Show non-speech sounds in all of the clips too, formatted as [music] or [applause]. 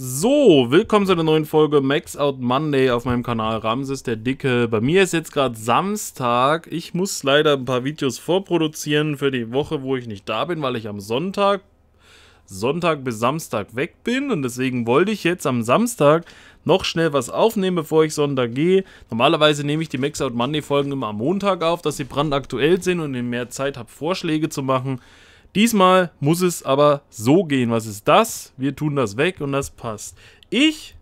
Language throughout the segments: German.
So, willkommen zu einer neuen Folge Max Out Monday auf meinem Kanal Ramses der Dicke. Bei mir ist jetzt gerade Samstag. Ich muss leider ein paar Videos vorproduzieren für die Woche, wo ich nicht da bin, weil ich am Sonntag, Sonntag bis Samstag weg bin. Und deswegen wollte ich jetzt am Samstag noch schnell was aufnehmen, bevor ich Sonntag gehe. Normalerweise nehme ich die Max Out Monday Folgen immer am Montag auf, dass sie brandaktuell sind und in mehr Zeit habe, Vorschläge zu machen. Diesmal muss es aber so gehen. Was ist das? Wir tun das weg und das passt. Ich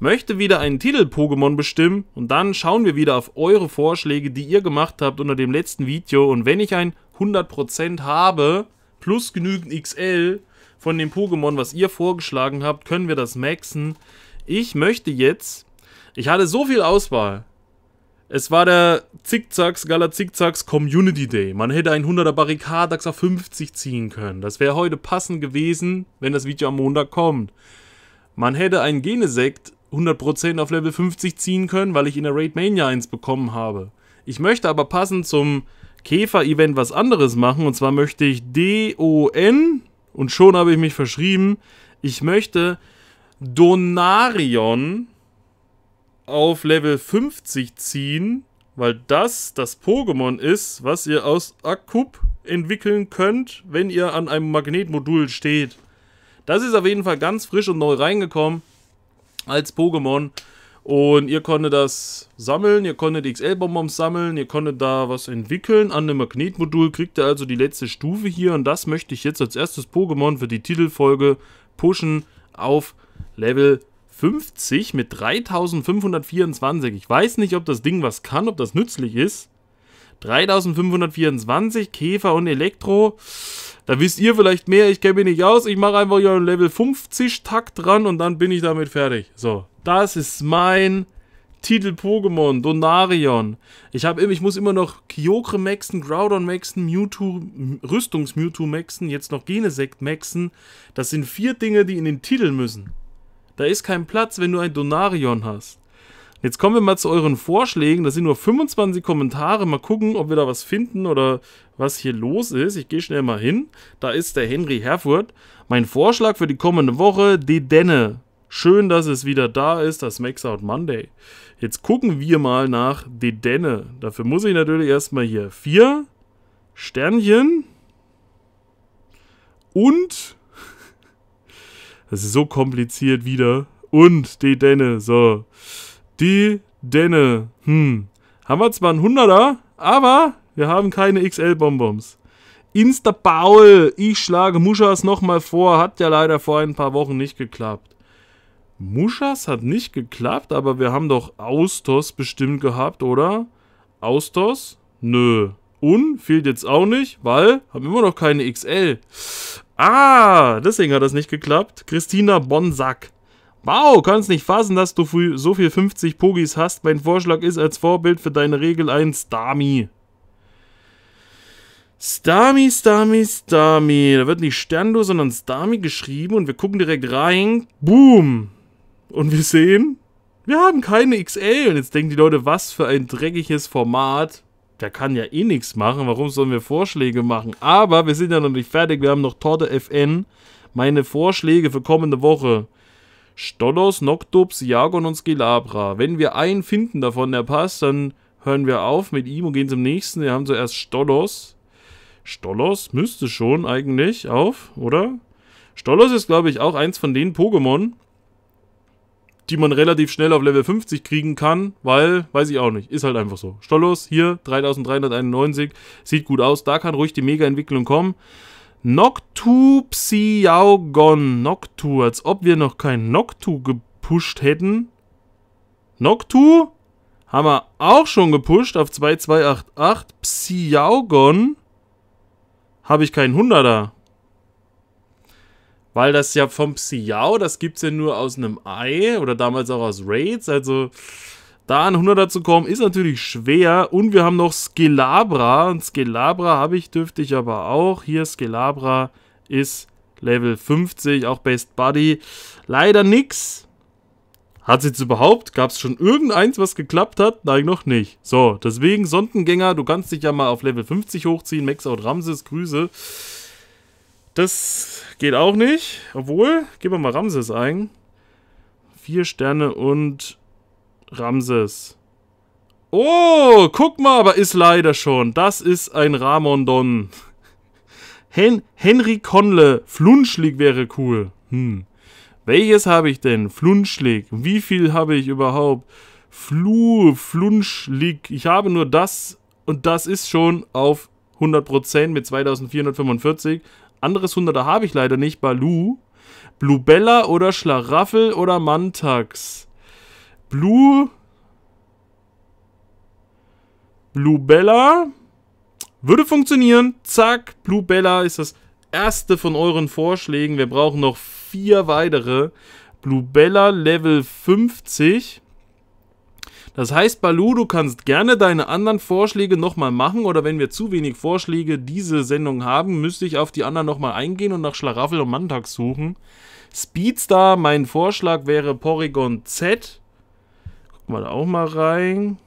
möchte wieder einen Titel-Pokémon bestimmen und dann schauen wir wieder auf eure Vorschläge, die ihr gemacht habt unter dem letzten Video. Und wenn ich ein 100% habe, plus genügend XL von dem Pokémon, was ihr vorgeschlagen habt, können wir das maxen. Ich möchte jetzt... Ich hatte so viel Auswahl. Es war der Zickzacks, Gala Zickzacks Community Day. Man hätte einen 100er Barrikadax auf 50 ziehen können. Das wäre heute passend gewesen, wenn das Video am Montag kommt. Man hätte einen Genesekt 100% auf Level 50 ziehen können, weil ich in der Raid Mania 1 bekommen habe. Ich möchte aber passend zum Käfer-Event was anderes machen. Und zwar möchte ich D-O-N, und schon habe ich mich verschrieben, ich möchte Donarion auf Level 50 ziehen, weil das das Pokémon ist, was ihr aus Akub entwickeln könnt, wenn ihr an einem Magnetmodul steht. Das ist auf jeden Fall ganz frisch und neu reingekommen als Pokémon. Und ihr konntet das sammeln, ihr konntet XL-Bonbons sammeln, ihr konntet da was entwickeln. An dem Magnetmodul kriegt ihr also die letzte Stufe hier. Und das möchte ich jetzt als erstes Pokémon für die Titelfolge pushen auf Level 50. 50 mit 3524. Ich weiß nicht, ob das Ding was kann, ob das nützlich ist. 3524, Käfer und Elektro. Da wisst ihr vielleicht mehr, ich kenne mich nicht aus. Ich mache einfach hier einen Level 50 Takt dran und dann bin ich damit fertig. So, das ist mein Titel Pokémon, Donarion. Ich, hab, ich muss immer noch Kyokre maxen, Groudon maxen, Mewtwo, Rüstungs Mewtwo maxen, jetzt noch Genesect maxen. Das sind vier Dinge, die in den Titel müssen. Da ist kein Platz, wenn du ein Donarion hast. Jetzt kommen wir mal zu euren Vorschlägen. Das sind nur 25 Kommentare. Mal gucken, ob wir da was finden oder was hier los ist. Ich gehe schnell mal hin. Da ist der Henry Herford. Mein Vorschlag für die kommende Woche, die Denne. Schön, dass es wieder da ist, das Max Out Monday. Jetzt gucken wir mal nach die Denne. Dafür muss ich natürlich erstmal hier vier Sternchen und das ist so kompliziert wieder. Und die Denne, so. Die Denne, hm. Haben wir zwar einen 100er, aber wir haben keine XL-Bonbons. Insta-Paul, ich schlage Muschas nochmal vor, hat ja leider vor ein paar Wochen nicht geklappt. Muschas hat nicht geklappt, aber wir haben doch Austos bestimmt gehabt, oder? Austos? Nö. Und? fehlt jetzt auch nicht, weil haben immer noch keine XL. Ah, deswegen hat das nicht geklappt. Christina Bonsack. Wow, kannst nicht fassen, dass du so viel 50 Pogis hast. Mein Vorschlag ist als Vorbild für deine Regel ein Stami. Stami, Stami, Stami. Da wird nicht Sterndo, sondern Stami geschrieben und wir gucken direkt rein. Boom. Und wir sehen, wir haben keine XL. Und jetzt denken die Leute, was für ein dreckiges Format der kann ja eh nichts machen. Warum sollen wir Vorschläge machen? Aber wir sind ja noch nicht fertig. Wir haben noch Torte FN. Meine Vorschläge für kommende Woche. Stollos, Noctub, Jagon und Skilabra. Wenn wir einen finden davon, der passt, dann hören wir auf mit ihm und gehen zum nächsten. Wir haben zuerst Stollos. Stollos müsste schon eigentlich auf, oder? Stollos ist, glaube ich, auch eins von den Pokémon, die man relativ schnell auf Level 50 kriegen kann, weil, weiß ich auch nicht, ist halt einfach so. Stollos, hier, 3391, sieht gut aus, da kann ruhig die Mega-Entwicklung kommen. Noctu Psiaugon, Noctu, als ob wir noch kein Noctu gepusht hätten. Noctu haben wir auch schon gepusht auf 2288. Psiaugon habe ich keinen 100er. Weil das ja vom Xiao, das gibt es ja nur aus einem Ei oder damals auch aus Raids. Also da an 100er zu kommen, ist natürlich schwer. Und wir haben noch Skelabra. Und Skelabra habe ich, dürfte ich aber auch. Hier Skelabra ist Level 50, auch Best Buddy. Leider nix. Hat es jetzt überhaupt? Gab es schon irgendeins, was geklappt hat? Nein, noch nicht. So, deswegen Sondengänger, du kannst dich ja mal auf Level 50 hochziehen. Max out Ramses, Grüße. Das geht auch nicht. Obwohl, geben wir mal Ramses ein. Vier Sterne und Ramses. Oh, guck mal, aber ist leider schon. Das ist ein Ramondon. Hen Henry Conle. Flunschlig wäre cool. Hm. Welches habe ich denn? Flunschlig. Wie viel habe ich überhaupt? Flu, Flunschlig. Ich habe nur das und das ist schon auf 100% mit 2445. Anderes Hunderter habe ich leider nicht. Balu. Bluebella oder Schlaraffel oder Mantax. Blue. Bluebella. Würde funktionieren. Zack. Bluebella ist das erste von euren Vorschlägen. Wir brauchen noch vier weitere. Bluebella Level 50. Das heißt, Balu, du kannst gerne deine anderen Vorschläge nochmal machen oder wenn wir zu wenig Vorschläge diese Sendung haben, müsste ich auf die anderen nochmal eingehen und nach Schlaraffel und Mantax suchen. Speedstar, mein Vorschlag wäre Porygon Z. Gucken wir da auch mal rein.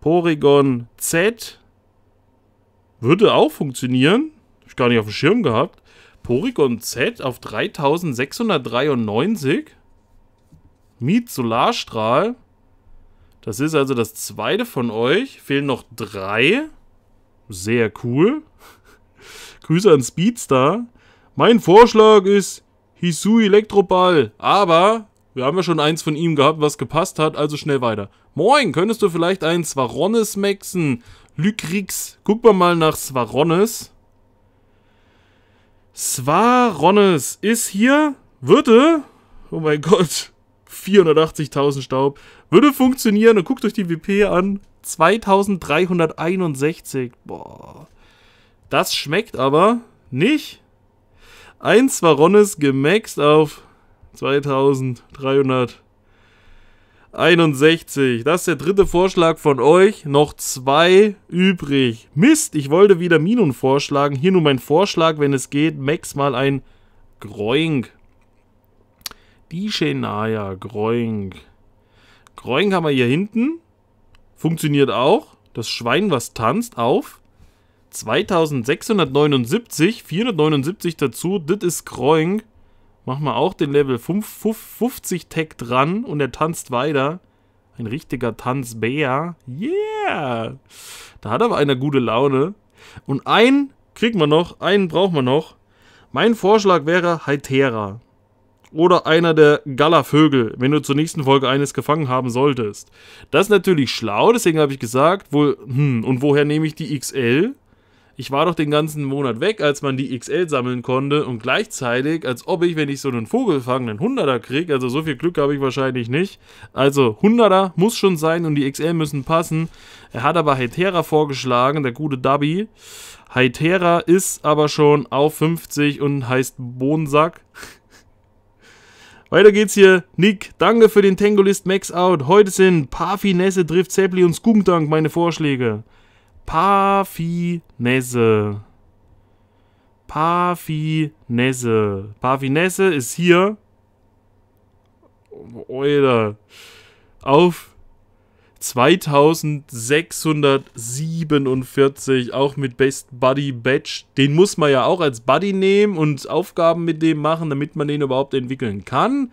Porygon Z. Würde auch funktionieren. Habe ich gar nicht auf dem Schirm gehabt. Porygon Z auf 3693. Miet Solarstrahl. Das ist also das zweite von euch. Fehlen noch drei. Sehr cool. [laughs] Grüße an Speedstar. Mein Vorschlag ist Hisui Elektroball. Aber wir haben ja schon eins von ihm gehabt, was gepasst hat, also schnell weiter. Moin, könntest du vielleicht einen Svarones maxen? Lykrix. Guck wir mal nach Svarones. Svarones ist hier. Würde. Oh mein Gott. 480.000 Staub. Würde funktionieren und guckt euch die WP an. 2361. Boah. Das schmeckt aber nicht. Ein Svaronis gemaxt auf 2361. Das ist der dritte Vorschlag von euch. Noch zwei übrig. Mist, ich wollte wieder Minun vorschlagen. Hier nur mein Vorschlag, wenn es geht. Max mal ein Groink. Die Shenaya, Groing. Groing haben wir hier hinten. Funktioniert auch. Das Schwein, was tanzt, auf. 2679, 479 dazu. Das ist Groing. Machen wir auch den Level 50 Tag dran und er tanzt weiter. Ein richtiger Tanzbär. Yeah! Da hat aber einer gute Laune. Und einen kriegt man noch, einen braucht man noch. Mein Vorschlag wäre Hytera oder einer der Gallervögel, wenn du zur nächsten Folge eines gefangen haben solltest. Das ist natürlich schlau, deswegen habe ich gesagt, wohl, hm, und woher nehme ich die XL? Ich war doch den ganzen Monat weg, als man die XL sammeln konnte und gleichzeitig, als ob ich, wenn ich so einen Vogel fange, einen 100er kriege, also so viel Glück habe ich wahrscheinlich nicht. Also 100er muss schon sein und die XL müssen passen. Er hat aber Hytera vorgeschlagen, der gute Dabi. Hytera ist aber schon auf 50 und heißt Bohnsack. Weiter geht's hier. Nick, danke für den Tangolist Max Out. Heute sind Pafi Nesse trifft Zeppli und Skunkdank meine Vorschläge. Pafi Nesse. Pafi Nesse. Pafi Nesse ist hier. Oh, Alter. Auf 2647, auch mit Best Buddy Badge. Den muss man ja auch als Buddy nehmen und Aufgaben mit dem machen, damit man den überhaupt entwickeln kann.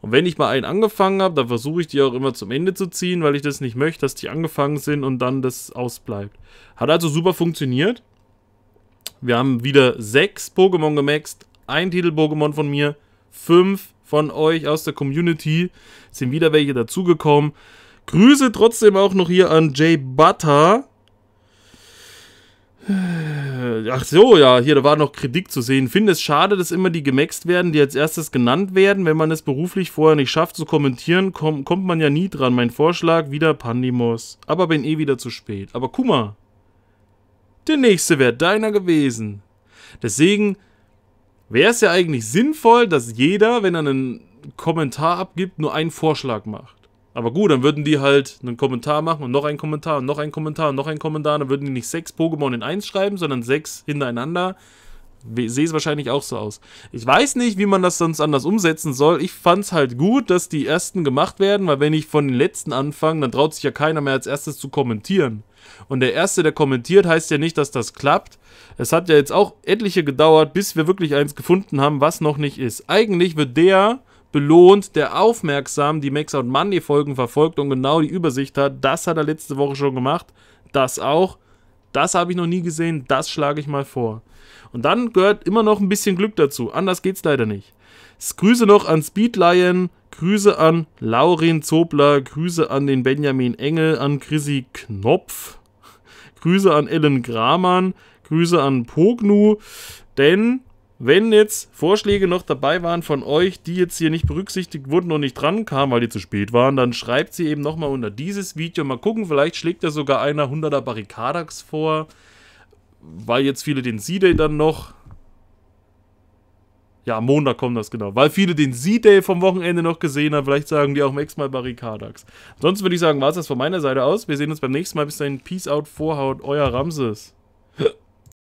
Und wenn ich mal einen angefangen habe, dann versuche ich die auch immer zum Ende zu ziehen, weil ich das nicht möchte, dass die angefangen sind und dann das ausbleibt. Hat also super funktioniert. Wir haben wieder sechs Pokémon gemaxt, ein Titel-Pokémon von mir, fünf von euch aus der Community, sind wieder welche dazugekommen. Grüße trotzdem auch noch hier an Jay Butter. Ach so, ja, hier, da war noch Kritik zu sehen. Finde es schade, dass immer die gemaxt werden, die als erstes genannt werden. Wenn man es beruflich vorher nicht schafft zu kommentieren, komm, kommt man ja nie dran. Mein Vorschlag, wieder Pandimos. Aber bin eh wieder zu spät. Aber guck mal, der nächste wäre deiner gewesen. Deswegen wäre es ja eigentlich sinnvoll, dass jeder, wenn er einen Kommentar abgibt, nur einen Vorschlag macht. Aber gut, dann würden die halt einen Kommentar machen und noch einen Kommentar und noch einen Kommentar und noch einen Kommentar. Dann würden die nicht sechs Pokémon in eins schreiben, sondern sechs hintereinander. Sehe es wahrscheinlich auch so aus. Ich weiß nicht, wie man das sonst anders umsetzen soll. Ich fand es halt gut, dass die ersten gemacht werden, weil wenn ich von den letzten anfange, dann traut sich ja keiner mehr als erstes zu kommentieren. Und der Erste, der kommentiert, heißt ja nicht, dass das klappt. Es hat ja jetzt auch etliche gedauert, bis wir wirklich eins gefunden haben, was noch nicht ist. Eigentlich wird der, belohnt, der aufmerksam die Max Out Monday Folgen verfolgt und genau die Übersicht hat. Das hat er letzte Woche schon gemacht. Das auch. Das habe ich noch nie gesehen. Das schlage ich mal vor. Und dann gehört immer noch ein bisschen Glück dazu. Anders geht es leider nicht. Grüße noch an Speed Lion, Grüße an Laurin Zobler, Grüße an den Benjamin Engel, an Chrissy Knopf, Grüße an Ellen Gramann, Grüße an Pognu, denn wenn jetzt Vorschläge noch dabei waren von euch, die jetzt hier nicht berücksichtigt wurden und nicht dran kamen, weil die zu spät waren, dann schreibt sie eben nochmal unter dieses Video. Mal gucken, vielleicht schlägt da sogar einer 100er Barrikadax vor, weil jetzt viele den C-Day dann noch... Ja, am Montag kommt das genau. Weil viele den C-Day vom Wochenende noch gesehen haben, vielleicht sagen die auch Mal Barrikadax. Ansonsten würde ich sagen, war es das von meiner Seite aus. Wir sehen uns beim nächsten Mal. Bis dahin, Peace out, Vorhaut, euer Ramses.